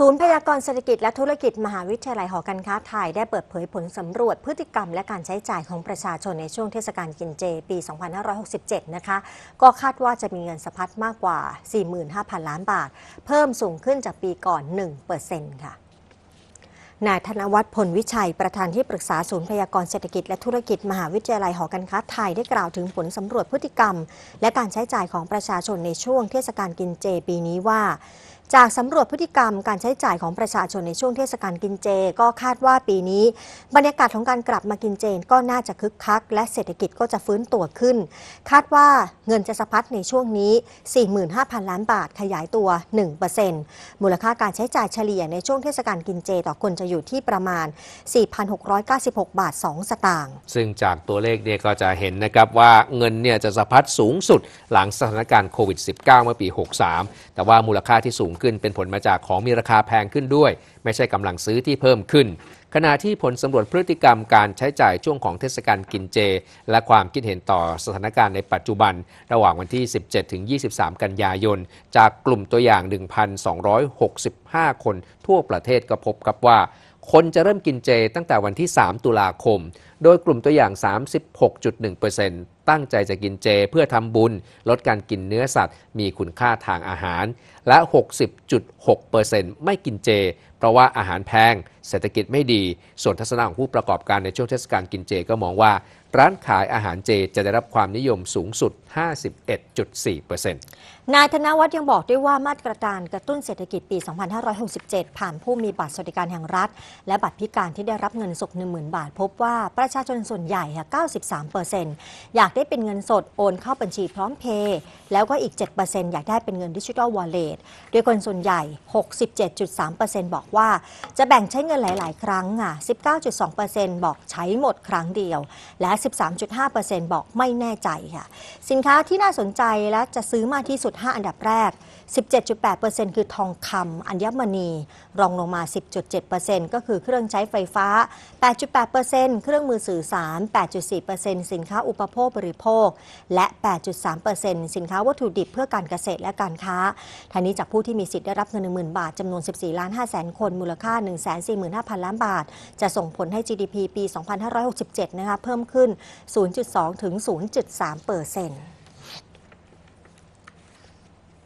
ศูนย์พยากรณ์เศรษฐกิจและธุรกิจ มหาวิทยาลัยหอการค้าไทย ได้เปิดเผยผลสำรวจพฤติกรรมและการใช้จ่ายของประชาชนในช่วงเทศกาลกินเจ ปี 2567 นะคะ ก็คาดว่าจะมีเงินสะพัดมากกว่า 45,000 ล้านบาท เพิ่มสูงขึ้นจากปีก่อน 1%ค่ะ นายธนวัฒน์พลวิชัย ประธานที่ปรึกษาศูนย์พยากรณ์เศรษฐกิจและธุรกิจมหาวิทยาลัยหอการค้าไทยได้กล่าวถึงผลสำรวจพฤติกรรมและการใช้จ่ายของประชาชนในช่วงเทศกาลกินเจ ปีนี้ว่าจากสำรวจพฤติกรรมการใช้จ่ายของประชาชนในช่วงเทศกาลกินเจก็คาดว่าปีนี้ บรรยากาศของการกลับมากินเจก็น่าจะคึกคัก และเศรษฐกิจก็จะฟื้นตัวขึ้น คาดว่าเงินจะสะพัดในช่วงนี้ 45,000 ล้านบาทขยายตัว1%มูลค่าการใช้จ่ายเฉลี่ยในช่วงเทศกาลกินเจ ต่อคนจะอยู่ที่ประมาณ4,696บาท2สตางค์ซึ่งจากตัวเลขเนี่ยก็จะเห็นนะครับว่าเงินเนี่ยจะสะพัดสูงสุดหลังสถานการณ์โควิด -19 เมื่อปี63แต่ว่ามูลค่าที่สูงขึ้นเป็นผลมาจากของมีราคาแพงขึ้นด้วย ไม่ใช่กำลังซื้อที่เพิ่มขึ้น ขณะที่ผลสำรวจพฤติกรรมการใช้จ่ายช่วงของเทศกาลกินเจ และความคิดเห็นต่อสถานการณ์ในปัจจุบัน ระหว่างวันที่ 17 ถึง 23 กันยายน จากกลุ่มตัวอย่าง 1,265 คนทั่วประเทศก็พบครับว่าคนจะเริ่มกินเจตั้งแต่วันที่ 3 ตุลาคม โดยกลุ่มตัวอย่าง 36.1%ตั้งใจจะกินเจเพื่อทำบุญ ลดการกินเนื้อสัตว์มีคุณค่าทางอาหาร และ 60.6%ไม่กินเจ เพราะว่าอาหารแพง เศรษฐกิจไม่ดี ส่วนทัศนะของผู้ประกอบการในช่วงเทศกาลกินเจก็มองว่าร้านขายอาหารเจจะได้รับความนิยมสูงสุด 51.4%นายธนวัฒน์ยังบอกด้วยว่ามาตรการกระตุ้นเศรษฐกิจปี 2567 ผ่านผู้มีบัตรสวัสดิการแห่งรัฐ และบัตรพิการที่ได้รับเงินสด 10,000 บาท พบว่าประชาชนส่วนใหญ่ 93%อยากได้เป็นเงินสดโอนเข้าบัญชีพร้อมเพย์แล้วก็อีก 7%อยากได้เป็นเงินดิจิทัลวอลเล็ตโดยคนส่วนใหญ่ 67.3%บอกว่า จะแบ่งใช้เงินหลาย ๆ ครั้งอ่ะ19.2%บอกใช้หมดครั้งเดียว และ13.5%บอกไม่แน่ใจค่ะ สินค้าที่น่าสนใจและจะซื้อมากที่สุด5อันดับแรก 17.8%คือทองคำอัญมณีรองลงมา 10.7%ก็คือเครื่องใช้ไฟฟ้า 8.8%เครื่องมือสื่อสาร8.4%สินค้าอุปโภคบริโภค และ 8.3%สินค้าวัตถุดิบเพื่อการเกษตรและการค้าทานี้จากผู้ที่มีสิทธิ์ได้รับเงิน10,000บาทจำนวน14ล้าน5แสนคนมูลค่า 145,000ล้านบาท จะส่งผลให้ GDP ปี2567นะคะเพิ่มขึ้นึ้น0.2ถึง0.3เปอร์เซ็นต์